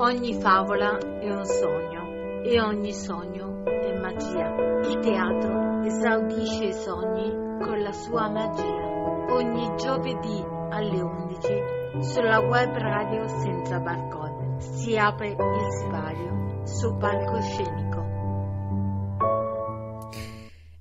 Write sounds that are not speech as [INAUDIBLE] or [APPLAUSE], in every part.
Ogni favola è un sogno e ogni sogno è magia. Il teatro esaudisce i sogni con la sua magia. Ogni giovedì alle 11 sulla web radio senza balcone si apre il sbaglio sul palcoscenico.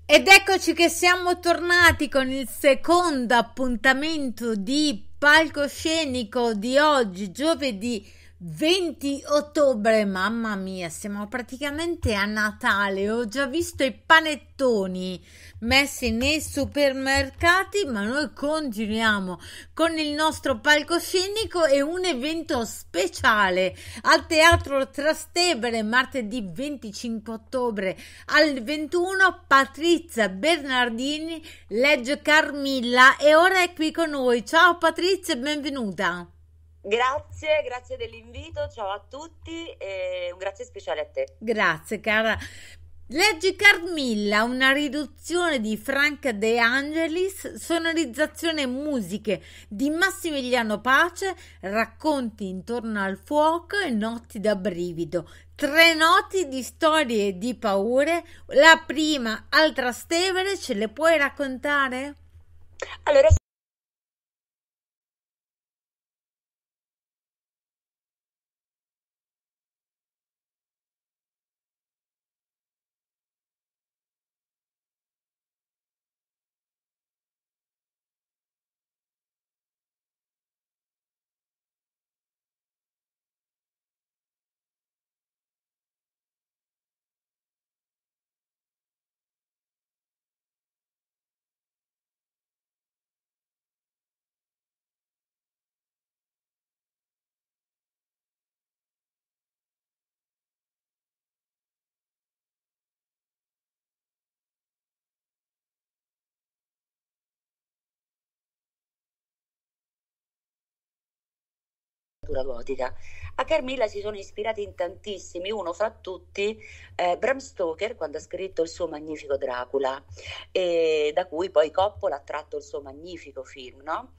Ed eccoci che siamo tornati con il secondo appuntamento di palcoscenico di oggi, giovedì 20 ottobre, mamma mia, siamo praticamente a Natale. Ho già visto i panettoni messi nei supermercati, ma noi continuiamo con il nostro palcoscenico e un evento speciale al Teatro Trastevere martedì 25 ottobre al 21. Patrizia Bernardini legge Carmilla e ora è qui con noi. Ciao Patrizia, benvenuta. Grazie, grazie dell'invito, ciao a tutti e un grazie speciale a te. Grazie cara. Leggi Carmilla, una riduzione di Frank De Angelis, sonorizzazione musiche di Massimiliano Pace, racconti intorno al fuoco e notti da brivido. Tre notti di storie e di paure. La prima Altra Trastevere, ce le puoi raccontare? Allora letteratura gotica. A Carmilla si sono ispirati in tantissimi, uno fra tutti eh, Bram Stoker quando ha scritto il suo magnifico Dracula, da cui poi Coppola ha tratto il suo magnifico film, no?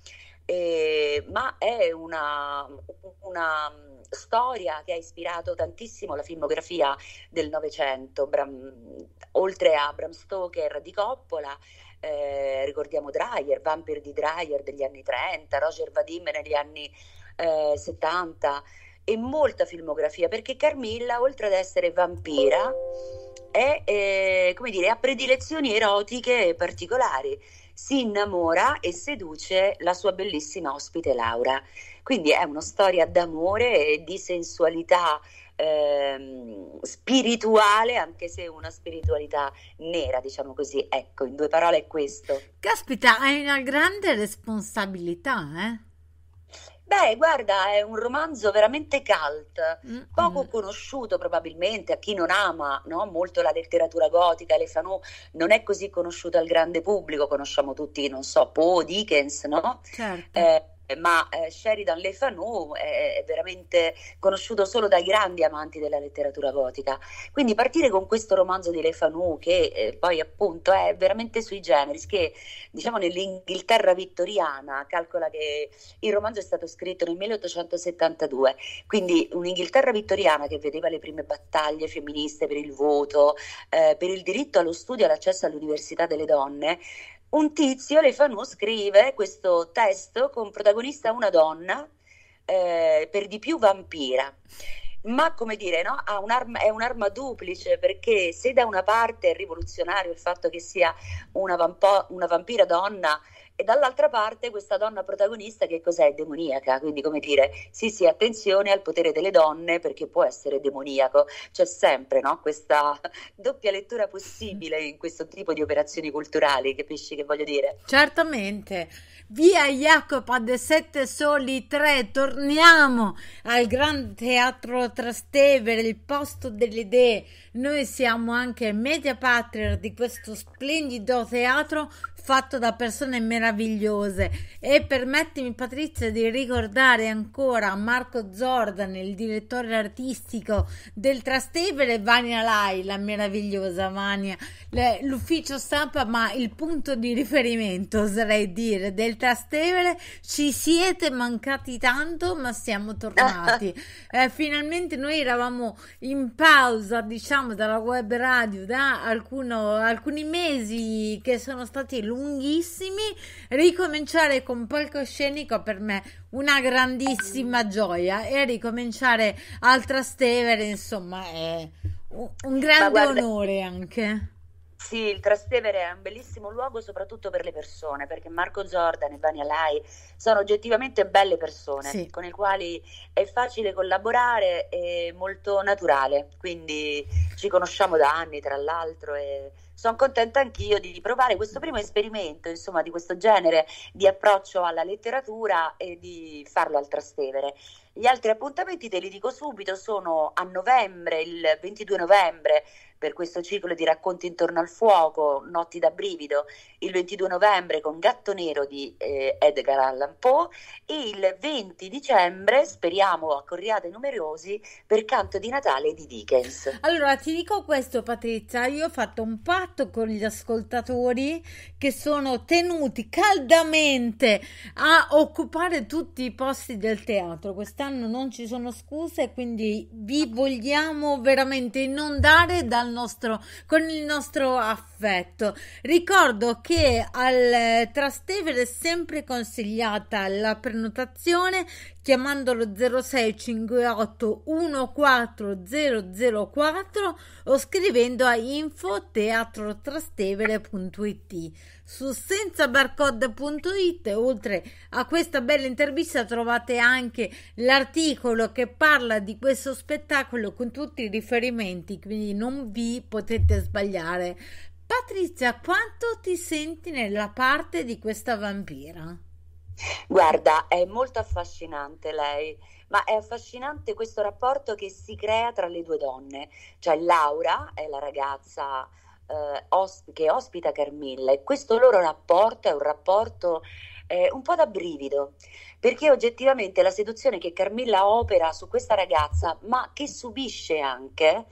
e, ma è una, una storia che ha ispirato tantissimo la filmografia del Novecento, oltre a Bram Stoker di Coppola. Eh, ricordiamo Dreyer, Vampir di Dreyer degli anni 30, Roger Vadim negli anni eh, 70 e molta filmografia perché Carmilla oltre ad essere vampira è, eh, come dire, ha predilezioni erotiche particolari si innamora e seduce la sua bellissima ospite Laura quindi è una storia d'amore e di sensualità Ehm, spirituale, anche se una spiritualità nera, diciamo così. Ecco, in due parole è questo. Caspita, hai una grande responsabilità, eh? Beh, guarda, è un romanzo veramente cult, mm poco conosciuto probabilmente a chi non ama no? molto la letteratura gotica, le Fanon, non è così conosciuto al grande pubblico, conosciamo tutti, non so, Poe, Dickens, no? Certo. Eh, ma eh, Sheridan Le Fanu è veramente conosciuto solo dai grandi amanti della letteratura gotica. Quindi partire con questo romanzo di Le Fanu, che eh, poi appunto è veramente sui generis, che diciamo nell'Inghilterra vittoriana, calcola che il romanzo è stato scritto nel 1872, quindi un'Inghilterra vittoriana che vedeva le prime battaglie femministe per il voto, eh, per il diritto allo studio e all'accesso all'università delle donne, un tizio, Le Fanu, scrive questo testo con protagonista una donna, eh, per di più vampira. Ma come dire, no? un'arma, è un'arma duplice perché se da una parte è rivoluzionario il fatto che sia una, vampo- una vampira donna e dall'altra parte questa donna protagonista che cos'è? Demoniaca, quindi come dire, sì sì, attenzione al potere delle donne perché può essere demoniaco, c'è sempre no? questa [LAUGHS] doppia lettura possibile in questo tipo di operazioni culturali, capisci che voglio dire? Certamente, via Jacopo de Sette Soli 3, torniamo al Gran Teatro Trastevere, il posto delle idee, noi siamo anche media partner di questo splendido teatro fatto da persone meravigliose e permettimi Patrizia di ricordare ancora Marco Zordan, il direttore artistico del Trastevere, e Vania Lai, la meravigliosa Vania, l'ufficio stampa ma il punto di riferimento oserei dire del Trastevere, ci siete mancati tanto ma siamo tornati. [LAUGHS] Eh, finalmente noi eravamo in pausa diciamo dalla web radio da alcuno, alcuni mesi che sono stati lunghi lunghissimi, ricominciare con palcoscenico per me una grandissima gioia e ricominciare al Trastevere, insomma, è un grande guarda, onore anche. Sì, il Trastevere è un bellissimo luogo soprattutto per le persone, perché Marco Jordan e Vania Lai sono oggettivamente belle persone sì. con le quali è facile collaborare e molto naturale, quindi ci conosciamo da anni tra l'altro e sono contenta anch'io di provare questo primo esperimento, insomma, di questo genere di approccio alla letteratura e di farlo al Trastevere. Gli altri appuntamenti, te li dico subito, sono a novembre, il 22 novembre, per questo ciclo di racconti intorno al fuoco, Notti da brivido, il 22 novembre con Gatto Nero di eh, Edgar Allan Poe e il 20 dicembre, speriamo a Corriate Numerosi, per Canto di Natale di Dickens. Allora ti dico questo Patrizia, io ho fatto un patto con gli ascoltatori che sono tenuti caldamente a occupare tutti i posti del teatro quest'anno quest'anno non ci sono scuse, quindi vi vogliamo veramente inondare dal nostro, con il nostro affetto. Ricordo che al Trastevere è sempre consigliata la prenotazione chiamandolo 0658 14004 o scrivendo a info teatrotrastevere.it su senzabarcode.it. Oltre a questa bella intervista trovate anche l'articolo che parla di questo spettacolo con tutti i riferimenti, quindi non vi potete sbagliare. Patrizia, quanto ti senti nella parte di questa vampira? Guarda, è molto affascinante lei, ma è affascinante questo rapporto che si crea tra le due donne, cioè Laura è la ragazza eh, osp- che ospita Carmilla e questo loro rapporto è un rapporto eh, un po' da brivido, perché oggettivamente la seduzione che Carmilla opera su questa ragazza, ma che subisce anche,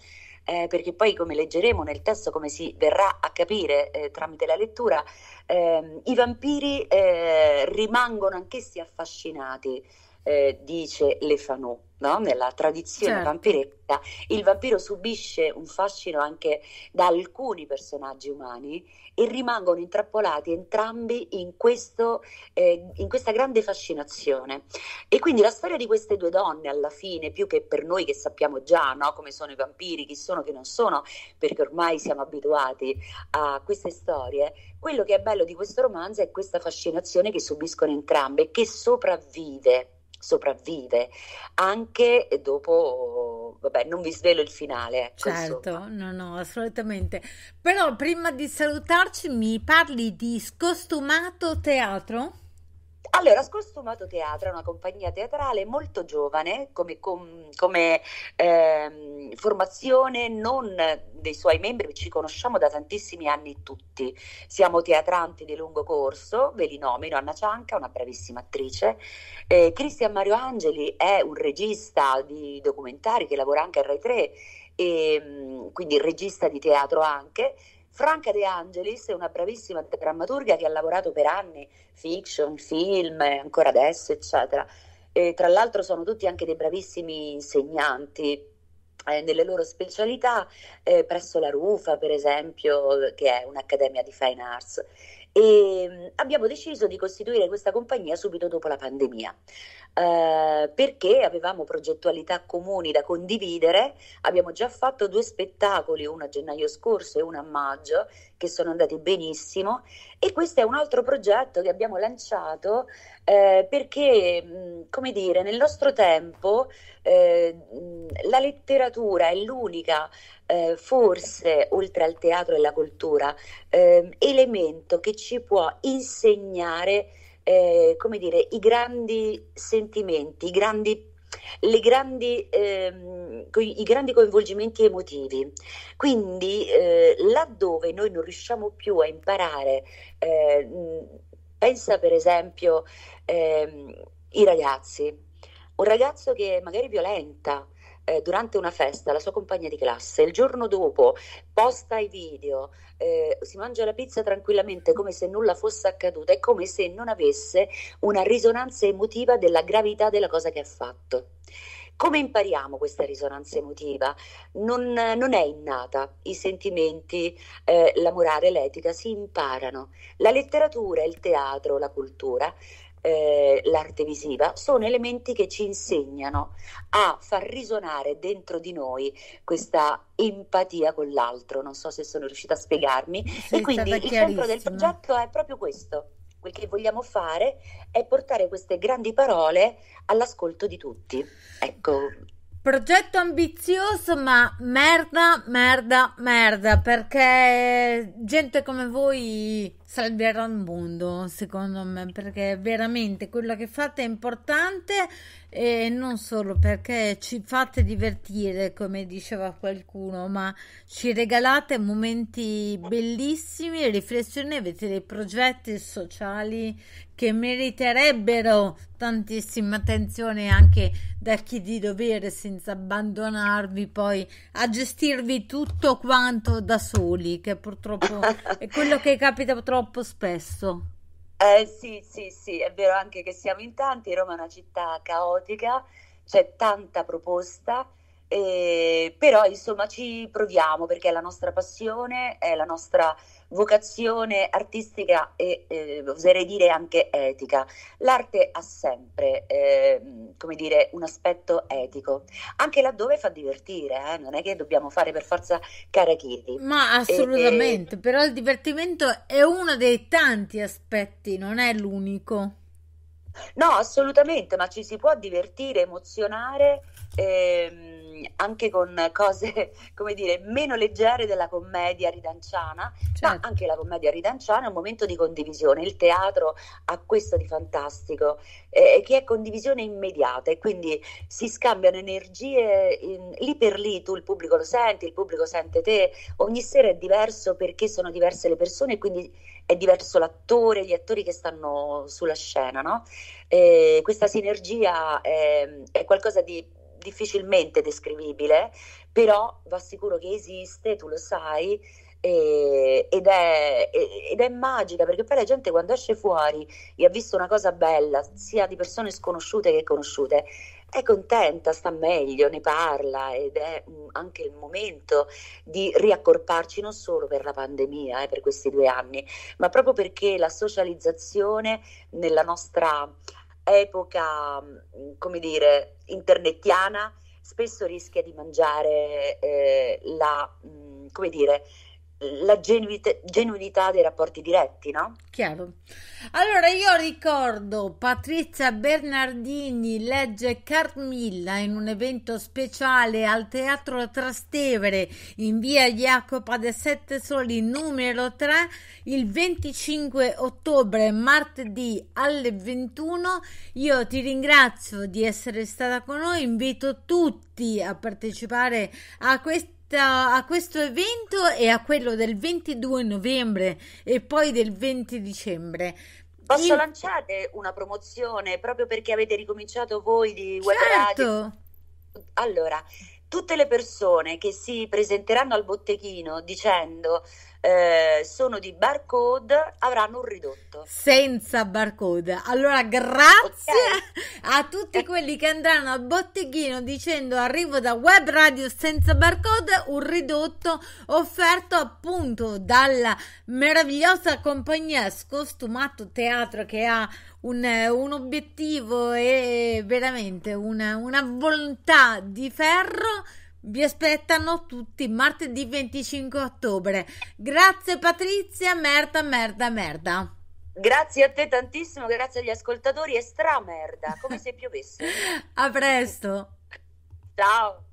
eh, perché poi come leggeremo nel testo, come si verrà a capire eh, tramite la lettura, ehm, i vampiri eh, rimangono anch'essi affascinati eh, dice Lefanò, no? nella tradizione certo. vampiretta, il vampiro subisce un fascino anche da alcuni personaggi umani e rimangono intrappolati entrambi in, questo, eh, in questa grande fascinazione. E quindi la storia di queste due donne, alla fine, più che per noi che sappiamo già no? come sono i vampiri, chi sono, chi non sono, perché ormai siamo abituati a queste storie, quello che è bello di questo romanzo è questa fascinazione che subiscono entrambe, che sopravvive sopravvive anche dopo vabbè non vi svelo il finale ecco, certo insomma. no no assolutamente però prima di salutarci mi parli di scostumato teatro allora, Scostumato Teatro è una compagnia teatrale molto giovane come, com, come ehm, formazione, non dei suoi membri, ci conosciamo da tantissimi anni tutti. Siamo teatranti di lungo corso, ve li nomino, Anna Cianca, una bravissima attrice, eh, Cristian Mario Angeli è un regista di documentari che lavora anche a Rai 3, e, ehm, quindi regista di teatro anche, Franca De Angelis è una bravissima drammaturga che ha lavorato per anni, fiction, film, ancora adesso, eccetera. E tra l'altro sono tutti anche dei bravissimi insegnanti, eh, nelle loro specialità eh, presso la RUFA, per esempio, che è un'accademia di fine arts e ehm, abbiamo deciso di costituire questa compagnia subito dopo la pandemia eh, perché avevamo progettualità comuni da condividere, abbiamo già fatto due spettacoli, uno a gennaio scorso e uno a maggio, che sono andati benissimo e questo è un altro progetto che abbiamo lanciato eh, perché, mm, come dire, nel nostro tempo eh, mm, la letteratura è l'unica eh, forse oltre al teatro e alla cultura eh, elemento che ci può insegnare eh, come dire, i grandi sentimenti, i grandi le grandi, ehm, i grandi coinvolgimenti emotivi. Quindi eh, laddove noi non riusciamo più a imparare, eh, pensa per esempio ehm, i ragazzi, un ragazzo che magari violenta, eh, durante una festa la sua compagna di classe, il giorno dopo posta i video, eh, si mangia la pizza tranquillamente come se nulla fosse accaduto, è come se non avesse una risonanza emotiva della gravità della cosa che ha fatto. Come impariamo questa risonanza emotiva? Non, non è innata, i sentimenti, eh, la morale, l'etica si imparano. La letteratura, il teatro, la cultura eh, l'arte visiva, sono elementi che ci insegnano a far risonare dentro di noi questa empatia con l'altro. Non so se sono riuscita a spiegarmi. Sì, e quindi il centro del progetto è proprio questo. Quel che vogliamo fare è portare queste grandi parole all'ascolto di tutti. Ecco, Progetto ambizioso, ma merda, merda, merda, perché gente come voi salverà il mondo, secondo me, perché veramente quello che fate è importante e non solo perché ci fate divertire, come diceva qualcuno, ma ci regalate momenti bellissimi, riflessioni, avete dei progetti sociali che meriterebbero tantissima attenzione anche da chi di dovere senza abbandonarvi poi a gestirvi tutto quanto da soli, che purtroppo è quello che capita purtroppo troppo spesso. Eh, sì, sì, sì, è vero anche che siamo in tanti, Roma è una città caotica, c'è tanta proposta, eh, però insomma ci proviamo perché è la nostra passione, è la nostra vocazione artistica e eh, oserei dire anche etica. L'arte ha sempre, eh, come dire, un aspetto etico, anche laddove fa divertire, eh? non è che dobbiamo fare per forza karakiri. Ma assolutamente, e, eh, però il divertimento è uno dei tanti aspetti, non è l'unico. No, assolutamente, ma ci si può divertire, emozionare. Ehm, Mm, anche con cose, [LAUGHS] come dire, meno leggere della commedia ridanciana, certo. ma anche la commedia ridanciana è un momento di condivisione. Il teatro ha questo di fantastico, eh, che è condivisione immediata e quindi si scambiano energie in, lì per lì, tu il pubblico lo senti, il pubblico sente te, ogni sera è diverso perché sono diverse le persone e quindi è diverso l'attore, gli attori che stanno sulla scena, no? eh, questa sinergia è, è qualcosa di difficilmente descrivibile, però vi assicuro che esiste, tu lo sai, e, ed, è, ed, è, magica perché poi la gente quando esce fuori e ha visto una cosa bella, sia di persone sconosciute che conosciute, è contenta, sta meglio, ne parla ed è mm, anche il momento di riaccorparci non solo per la pandemia, eh, per questi due anni, ma proprio perché la socializzazione nella nostra epoca, mm, come dire, internettiana, spesso rischia di mangiare eh, la, mm, come dire, la genuit- genuinità dei rapporti diretti, no? Chiaro. Allora io ricordo Patrizia Bernardini legge Carmilla in un evento speciale al Teatro Trastevere in via Jacopo de Sette Soli numero 3 il 25 ottobre, martedì alle 21. Io ti ringrazio di essere stata con noi, invito tutti a partecipare a questo a questo evento e a quello del 22 novembre e poi del 20 dicembre. Posso Il... lanciare una promozione proprio perché avete ricominciato voi di Web certo. Allora, tutte le persone che si presenteranno al botteghino dicendo eh, sono di barcode avranno un ridotto. Senza barcode. Allora grazie okay. [LAUGHS] a tutti eh. quelli che andranno al botteghino dicendo arrivo da Web Radio senza barcode, un ridotto offerto appunto dalla meravigliosa compagnia Scostumato Teatro che ha un, un, obiettivo e veramente una, una, volontà di ferro vi aspettano tutti martedì 25 ottobre. Grazie Patrizia, merda, merda, merda. Grazie a te tantissimo, grazie agli ascoltatori e merda, come se piovesse. [LAUGHS] a presto. Ciao.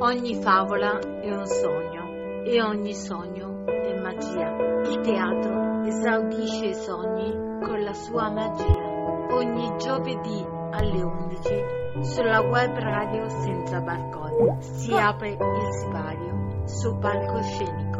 Ogni favola è un sogno e ogni sogno è magia. Il teatro esaudisce i sogni con la sua magia. Ogni giovedì alle 11 sulla web radio senza barcode si apre il sipario su palcoscenico.